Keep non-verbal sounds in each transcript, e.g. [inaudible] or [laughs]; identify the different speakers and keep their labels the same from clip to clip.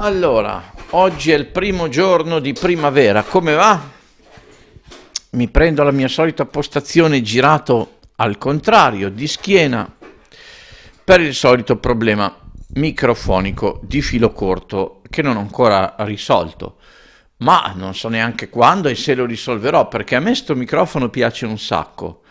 Speaker 1: Allora, oggi è il primo giorno di primavera, come va? Mi prendo la mia solita postazione girato al contrario, di schiena, per il solito problema microfonico di filo corto che non ho ancora risolto, ma non so neanche quando e se lo risolverò perché a me sto microfono piace un sacco.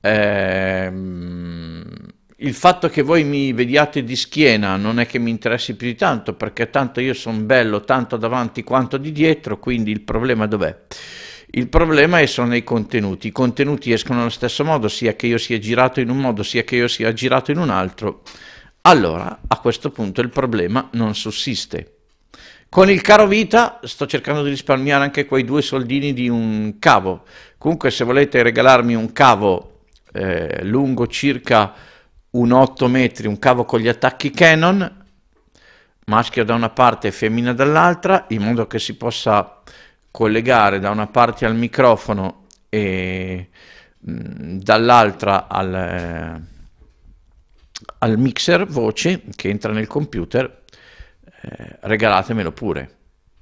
Speaker 1: Ehm il fatto che voi mi vediate di schiena non è che mi interessi più di tanto, perché tanto io sono bello tanto davanti quanto di dietro, quindi il problema dov'è? Il problema è sono nei contenuti. I contenuti escono allo stesso modo, sia che io sia girato in un modo, sia che io sia girato in un altro. Allora, a questo punto il problema non sussiste. Con il caro vita sto cercando di risparmiare anche quei due soldini di un cavo. Comunque se volete regalarmi un cavo eh, lungo circa un 8 metri, un cavo con gli attacchi Canon, maschio da una parte e femmina dall'altra, in modo che si possa collegare da una parte al microfono e mh, mm, dall'altra al, eh, al, mixer voce che entra nel computer, eh, regalatemelo pure,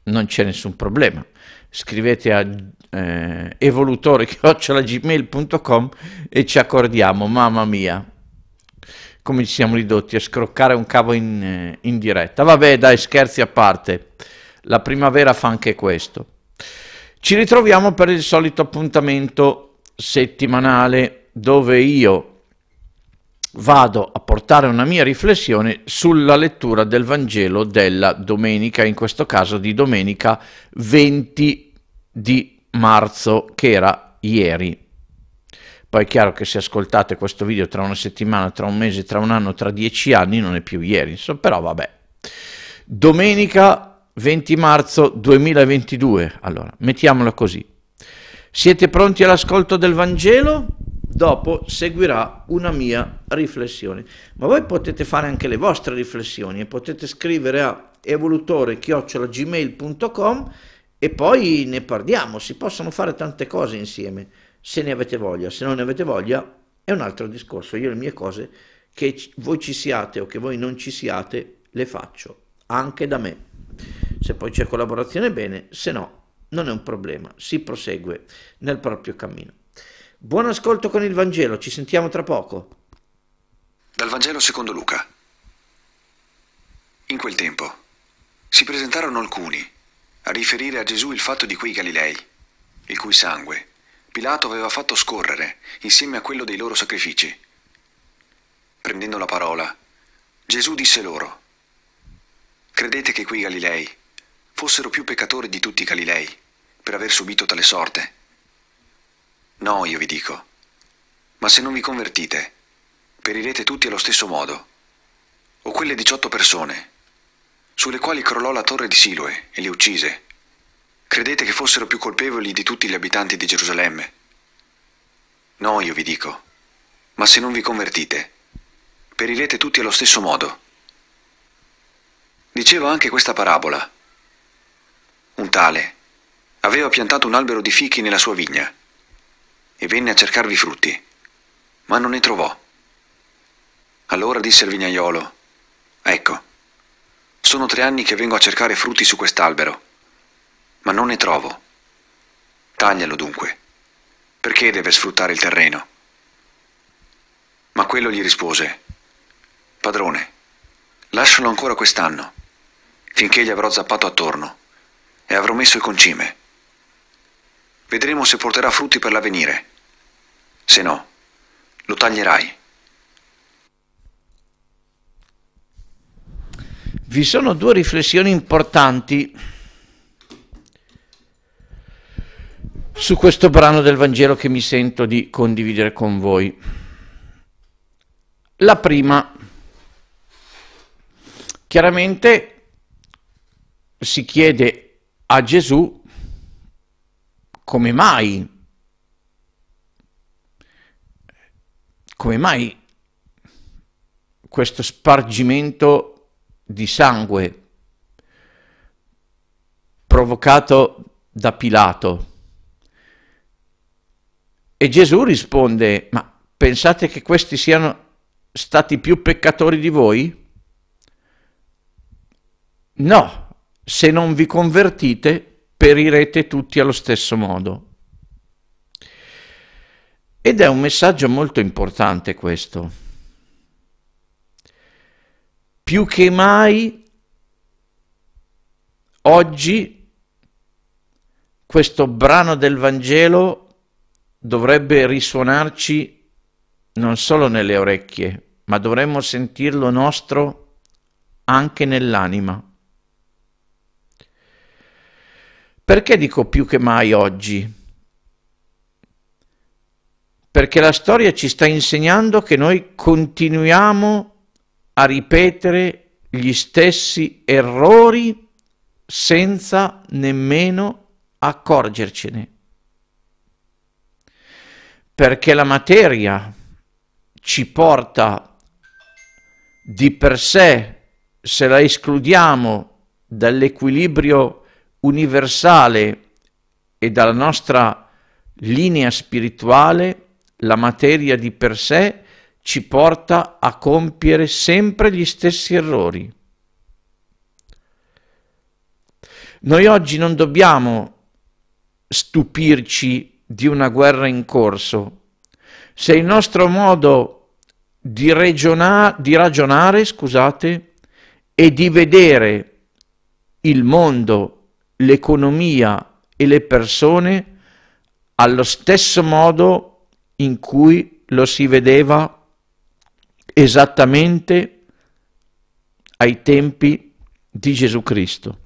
Speaker 1: non c'è nessun problema. Scrivete a eh, evolutore.gmail.com [laughs] e ci accordiamo, mamma mia come ci siamo ridotti a scroccare un cavo in, eh, in diretta. Vabbè, dai, scherzi a parte, la primavera fa anche questo. Ci ritroviamo per il solito appuntamento settimanale dove io vado a portare una mia riflessione sulla lettura del Vangelo della domenica, in questo caso di domenica 20 di marzo, che era ieri. Poi è chiaro che se ascoltate questo video tra una settimana, tra un mese, tra un anno, tra dieci anni, non è più ieri, insomma, però vabbè. Domenica 20 marzo 2022, allora, mettiamola così. Siete pronti all'ascolto del Vangelo? Dopo seguirà una mia riflessione. Ma voi potete fare anche le vostre riflessioni e potete scrivere a evolutore-gmail.com e poi ne parliamo, si possono fare tante cose insieme se ne avete voglia, se non ne avete voglia è un altro discorso, io le mie cose che voi ci siate o che voi non ci siate le faccio, anche da me. Se poi c'è collaborazione bene, se no non è un problema, si prosegue nel proprio cammino. Buon ascolto con il Vangelo, ci sentiamo tra poco.
Speaker 2: Dal Vangelo secondo Luca. In quel tempo si presentarono alcuni a riferire a Gesù il fatto di quei Galilei, il cui sangue Pilato aveva fatto scorrere, insieme a quello dei loro sacrifici. Prendendo la parola, Gesù disse loro, Credete che quei Galilei fossero più peccatori di tutti i Galilei per aver subito tale sorte? No, io vi dico, ma se non vi convertite, perirete tutti allo stesso modo. O quelle 18 persone, sulle quali crollò la torre di Siloe e le uccise, Credete che fossero più colpevoli di tutti gli abitanti di Gerusalemme? No, io vi dico. Ma se non vi convertite, perirete tutti allo stesso modo. Diceva anche questa parabola. Un tale aveva piantato un albero di fichi nella sua vigna e venne a cercarvi frutti, ma non ne trovò. Allora disse al vignaiolo, ecco, sono tre anni che vengo a cercare frutti su quest'albero ma non ne trovo. Taglialo dunque. Perché deve sfruttare il terreno? Ma quello gli rispose, Padrone, lascialo ancora quest'anno, finché gli avrò zappato attorno e avrò messo il concime. Vedremo se porterà frutti per l'avvenire. Se no, lo taglierai.
Speaker 1: Vi sono due riflessioni importanti su questo brano del Vangelo che mi sento di condividere con voi. La prima, chiaramente si chiede a Gesù come mai, come mai questo spargimento di sangue provocato da Pilato e Gesù risponde, ma pensate che questi siano stati più peccatori di voi? No, se non vi convertite perirete tutti allo stesso modo. Ed è un messaggio molto importante questo. Più che mai oggi questo brano del Vangelo dovrebbe risuonarci non solo nelle orecchie, ma dovremmo sentirlo nostro anche nell'anima. Perché dico più che mai oggi? Perché la storia ci sta insegnando che noi continuiamo a ripetere gli stessi errori senza nemmeno accorgercene perché la materia ci porta di per sé, se la escludiamo dall'equilibrio universale e dalla nostra linea spirituale, la materia di per sé ci porta a compiere sempre gli stessi errori. Noi oggi non dobbiamo stupirci di una guerra in corso, se il nostro modo di, regiona- di ragionare scusate, e di vedere il mondo, l'economia e le persone allo stesso modo in cui lo si vedeva esattamente ai tempi di Gesù Cristo.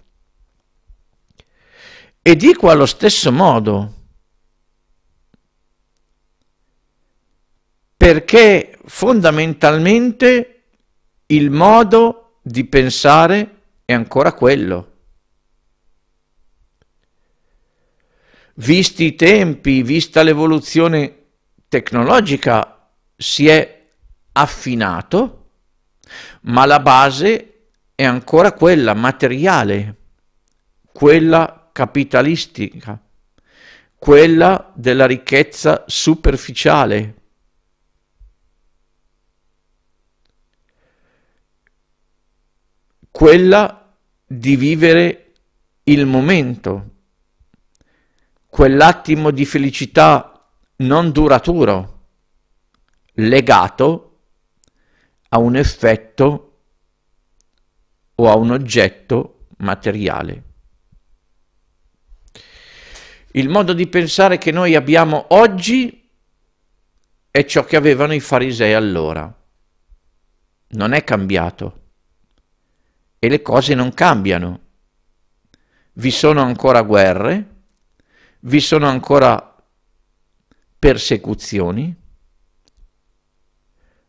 Speaker 1: E dico allo stesso modo, perché fondamentalmente il modo di pensare è ancora quello. Visti i tempi, vista l'evoluzione tecnologica, si è affinato, ma la base è ancora quella materiale, quella capitalistica, quella della ricchezza superficiale quella di vivere il momento, quell'attimo di felicità non duraturo, legato a un effetto o a un oggetto materiale. Il modo di pensare che noi abbiamo oggi è ciò che avevano i farisei allora. Non è cambiato e le cose non cambiano. Vi sono ancora guerre, vi sono ancora persecuzioni,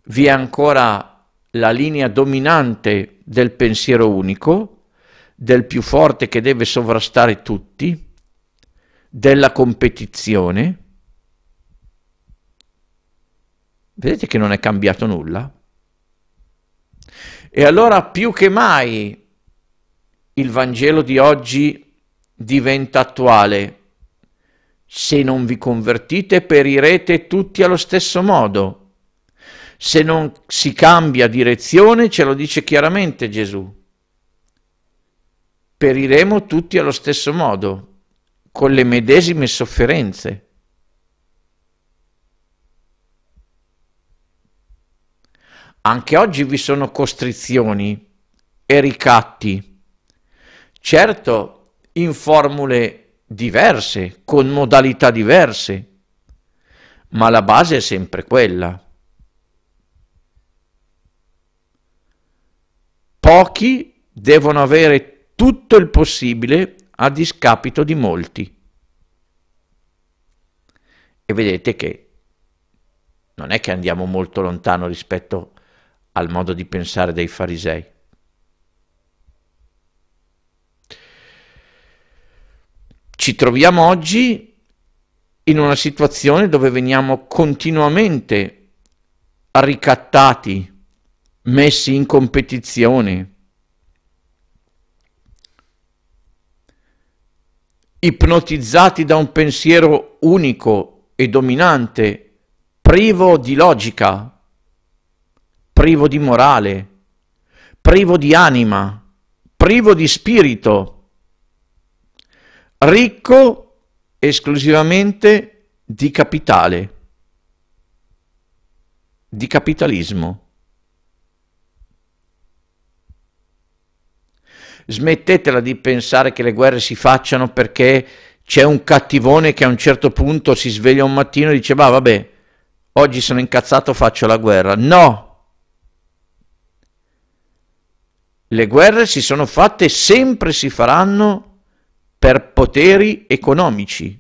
Speaker 1: vi è ancora la linea dominante del pensiero unico, del più forte che deve sovrastare tutti, della competizione. Vedete che non è cambiato nulla? E allora più che mai il Vangelo di oggi diventa attuale. Se non vi convertite perirete tutti allo stesso modo. Se non si cambia direzione, ce lo dice chiaramente Gesù. Periremo tutti allo stesso modo, con le medesime sofferenze. Anche oggi vi sono costrizioni e ricatti, certo in formule diverse, con modalità diverse, ma la base è sempre quella. Pochi devono avere tutto il possibile a discapito di molti. E vedete che non è che andiamo molto lontano rispetto a al modo di pensare dei farisei. Ci troviamo oggi in una situazione dove veniamo continuamente ricattati, messi in competizione, ipnotizzati da un pensiero unico e dominante, privo di logica, privo di morale, privo di anima, privo di spirito, ricco esclusivamente di capitale, di capitalismo. Smettetela di pensare che le guerre si facciano perché c'è un cattivone che a un certo punto si sveglia un mattino e dice, ma vabbè, oggi sono incazzato, faccio la guerra. No! Le guerre si sono fatte e sempre si faranno per poteri economici,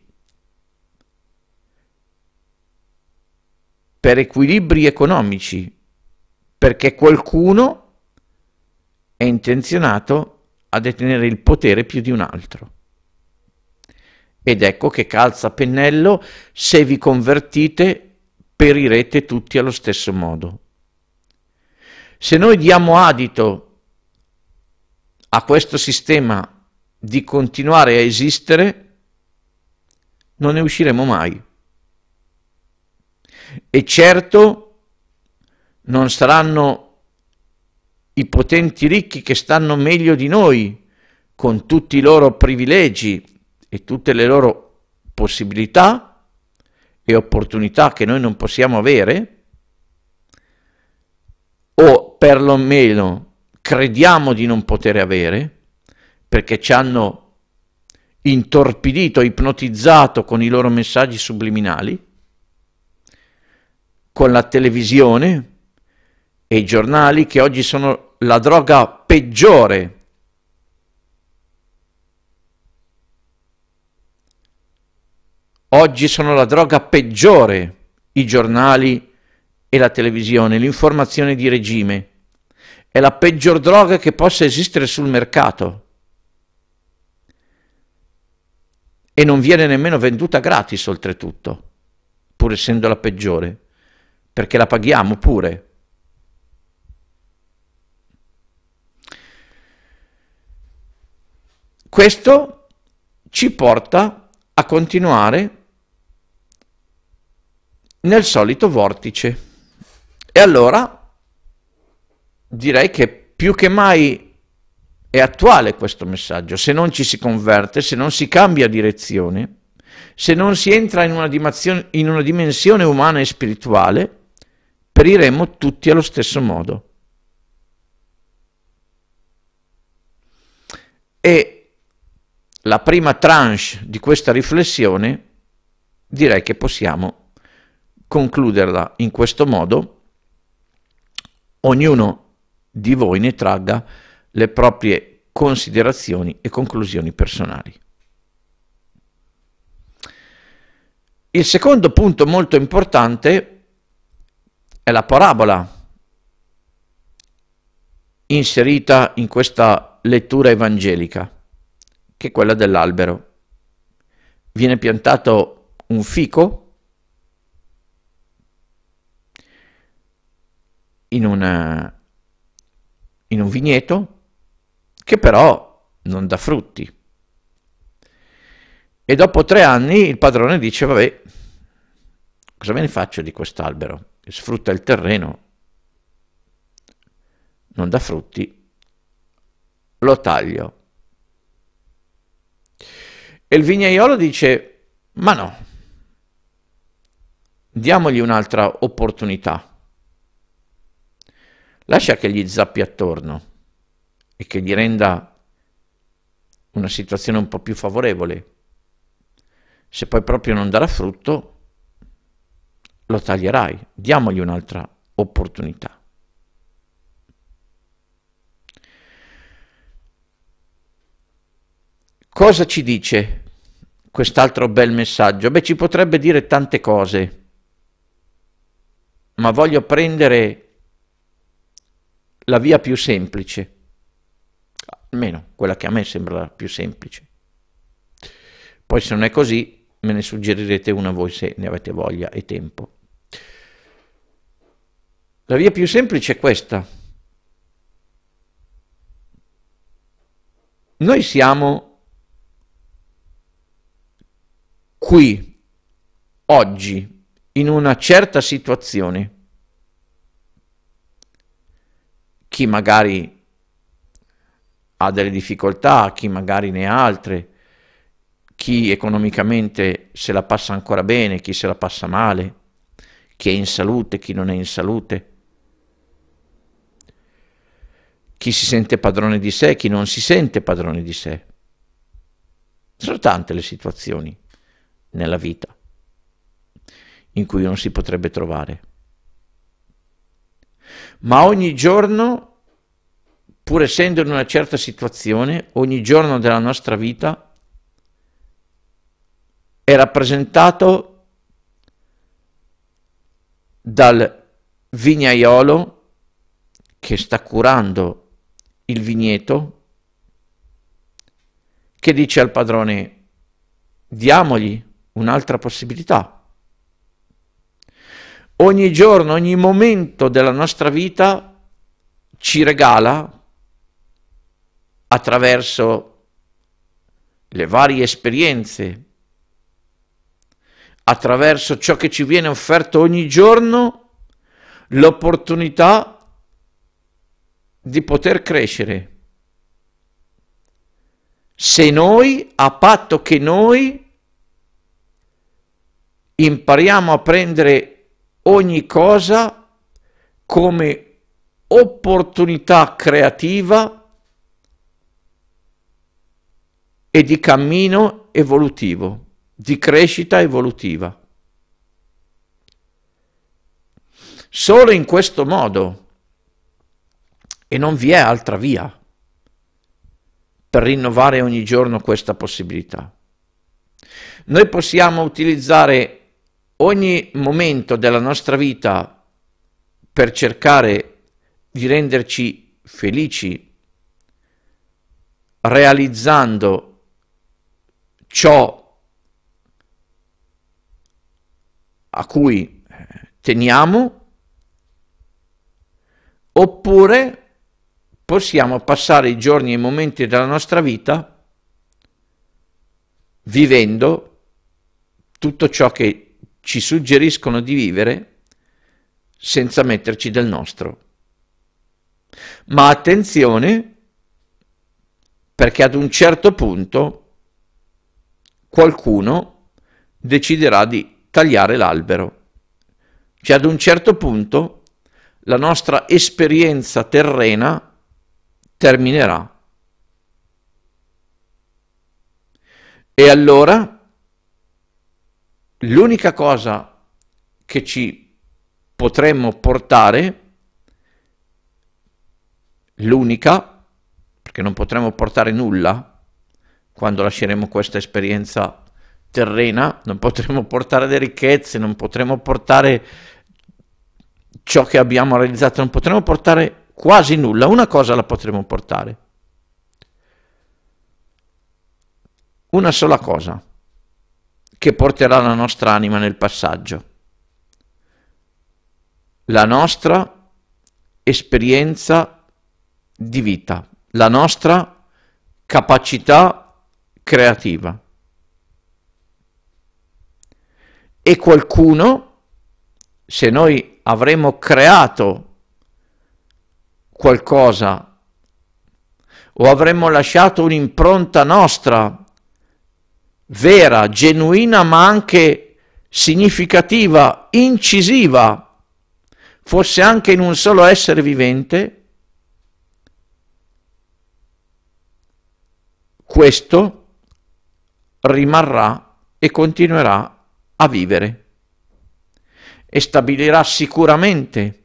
Speaker 1: per equilibri economici, perché qualcuno è intenzionato a detenere il potere più di un altro. Ed ecco che calza pennello, se vi convertite perirete tutti allo stesso modo. Se noi diamo adito a questo sistema di continuare a esistere, non ne usciremo mai. E certo non saranno i potenti ricchi che stanno meglio di noi, con tutti i loro privilegi e tutte le loro possibilità e opportunità che noi non possiamo avere, o perlomeno crediamo di non poter avere, perché ci hanno intorpidito, ipnotizzato con i loro messaggi subliminali, con la televisione e i giornali che oggi sono la droga peggiore Oggi sono la droga peggiore i giornali e la televisione, l'informazione di regime è la peggior droga che possa esistere sul mercato e non viene nemmeno venduta gratis oltretutto, pur essendo la peggiore, perché la paghiamo pure. Questo ci porta a continuare nel solito vortice. E allora direi che più che mai è attuale questo messaggio. Se non ci si converte, se non si cambia direzione, se non si entra in una, in una dimensione umana e spirituale, periremo tutti allo stesso modo. E la prima tranche di questa riflessione direi che possiamo concluderla in questo modo. Ognuno di voi ne tragga le proprie considerazioni e conclusioni personali. Il secondo punto molto importante è la parabola inserita in questa lettura evangelica, che è quella dell'albero. Viene piantato un fico in una eh, in un vigneto che però non dà frutti. E dopo tre anni il padrone dice, vabbè, cosa me ne faccio di quest'albero? Sfrutta il terreno, non dà frutti, lo taglio. E il vignaiolo dice, ma no, diamogli un'altra opportunità. Lascia che gli zappi attorno e che gli renda una situazione un po' più favorevole. Se poi proprio non darà frutto, lo taglierai, diamogli un'altra opportunità. Cosa ci dice quest'altro bel messaggio? Beh, ci potrebbe dire tante cose, ma voglio prendere la via più semplice, almeno quella che a me sembra la più semplice. Poi se non è così, me ne suggerirete una voi se ne avete voglia e tempo. La via più semplice è questa. Noi siamo qui, oggi, in una certa situazione chi magari ha delle difficoltà, chi magari ne ha altre, chi economicamente se la passa ancora bene, chi se la passa male, chi è in salute, chi non è in salute, chi si sente padrone di sé, chi non si sente padrone di sé. Sono tante le situazioni nella vita in cui non si potrebbe trovare ma ogni giorno, pur essendo in una certa situazione, ogni giorno della nostra vita è rappresentato dal vignaiolo che sta curando il vigneto, che dice al padrone diamogli un'altra possibilità, ogni giorno, ogni momento della nostra vita ci regala attraverso le varie esperienze, attraverso ciò che ci viene offerto ogni giorno, l'opportunità di poter crescere. Se noi, a patto che noi impariamo a prendere ogni cosa come opportunità creativa e di cammino evolutivo, di crescita evolutiva. Solo in questo modo, e non vi è altra via, per rinnovare ogni giorno questa possibilità. Noi possiamo utilizzare ogni momento della nostra vita per cercare di renderci felici, realizzando ciò a cui eh, teniamo, oppure possiamo passare i giorni e i momenti della nostra vita vivendo tutto ciò che ci suggeriscono di vivere senza metterci del nostro. Ma attenzione, perché ad un certo punto qualcuno deciderà di tagliare l'albero. Cioè ad un certo punto la nostra esperienza terrena terminerà. E allora L'unica cosa che ci potremmo portare, l'unica, perché non potremmo portare nulla quando lasceremo questa esperienza terrena, non potremo portare le ricchezze, non potremo portare ciò che abbiamo realizzato, non potremo portare quasi nulla, una cosa la potremo portare, una sola cosa che porterà la nostra anima nel passaggio. La nostra esperienza di vita, la nostra capacità creativa. E qualcuno, se noi avremo creato qualcosa o avremmo lasciato un'impronta nostra vera, genuina, ma anche significativa, incisiva, fosse anche in un solo essere vivente, questo rimarrà e continuerà a vivere e stabilirà sicuramente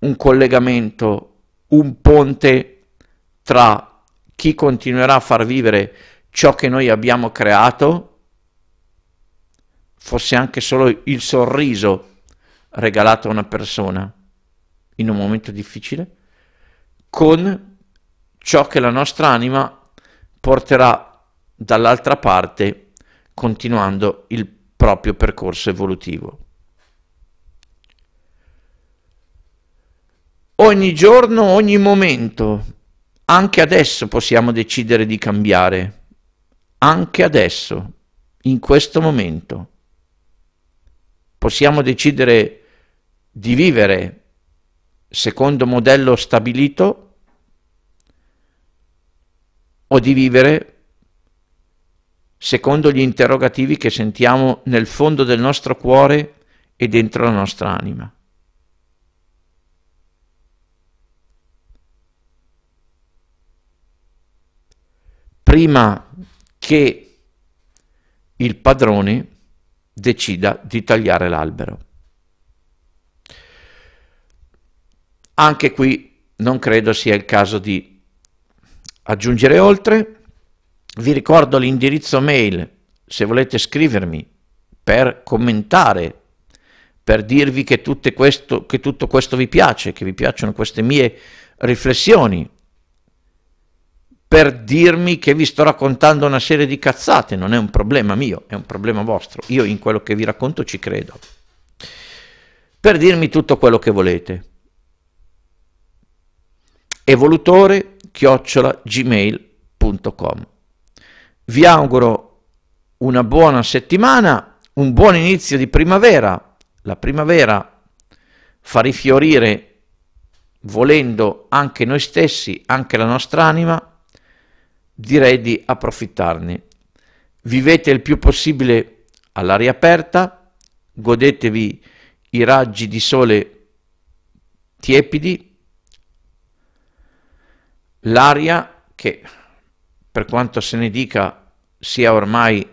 Speaker 1: un collegamento, un ponte tra chi continuerà a far vivere ciò che noi abbiamo creato fosse anche solo il sorriso regalato a una persona in un momento difficile, con ciò che la nostra anima porterà dall'altra parte continuando il proprio percorso evolutivo. Ogni giorno, ogni momento, anche adesso possiamo decidere di cambiare anche adesso, in questo momento. Possiamo decidere di vivere secondo modello stabilito o di vivere secondo gli interrogativi che sentiamo nel fondo del nostro cuore e dentro la nostra anima. Prima che il padrone decida di tagliare l'albero. Anche qui non credo sia il caso di aggiungere oltre. Vi ricordo l'indirizzo mail se volete scrivermi per commentare, per dirvi che, questo, che tutto questo vi piace, che vi piacciono queste mie riflessioni, per dirmi che vi sto raccontando una serie di cazzate, non è un problema mio, è un problema vostro. Io in quello che vi racconto ci credo. Per dirmi tutto quello che volete. Evolutore chiocciola gmail.com. Vi auguro una buona settimana, un buon inizio di primavera. La primavera fa rifiorire volendo anche noi stessi, anche la nostra anima direi di approfittarne. Vivete il più possibile all'aria aperta, godetevi i raggi di sole tiepidi, l'aria che per quanto se ne dica sia ormai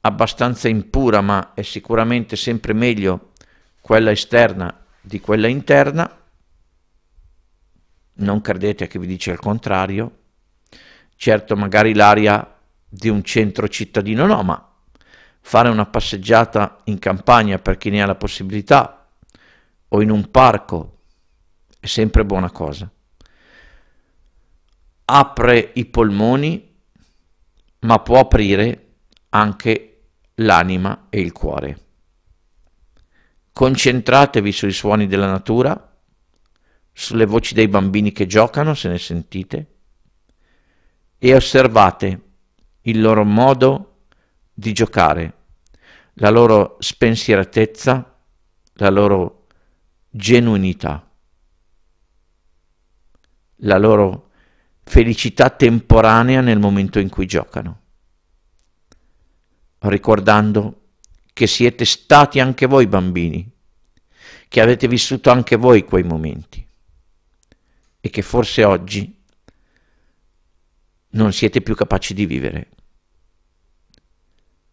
Speaker 1: abbastanza impura, ma è sicuramente sempre meglio quella esterna di quella interna. Non credete che vi dice il contrario. Certo, magari l'aria di un centro cittadino no, ma fare una passeggiata in campagna per chi ne ha la possibilità o in un parco è sempre buona cosa. Apre i polmoni, ma può aprire anche l'anima e il cuore. Concentratevi sui suoni della natura, sulle voci dei bambini che giocano, se ne sentite, e osservate il loro modo di giocare, la loro spensieratezza, la loro genuinità, la loro felicità temporanea nel momento in cui giocano, ricordando che siete stati anche voi bambini, che avete vissuto anche voi quei momenti e che forse oggi non siete più capaci di vivere.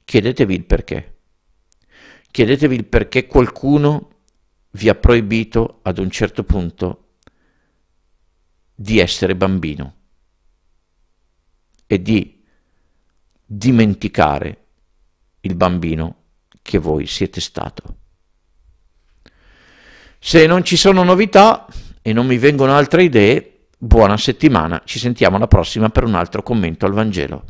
Speaker 1: Chiedetevi il perché. Chiedetevi il perché qualcuno vi ha proibito ad un certo punto di essere bambino e di dimenticare il bambino che voi siete stato. Se non ci sono novità e non mi vengono altre idee, Buona settimana, ci sentiamo alla prossima per un
Speaker 2: altro commento al Vangelo.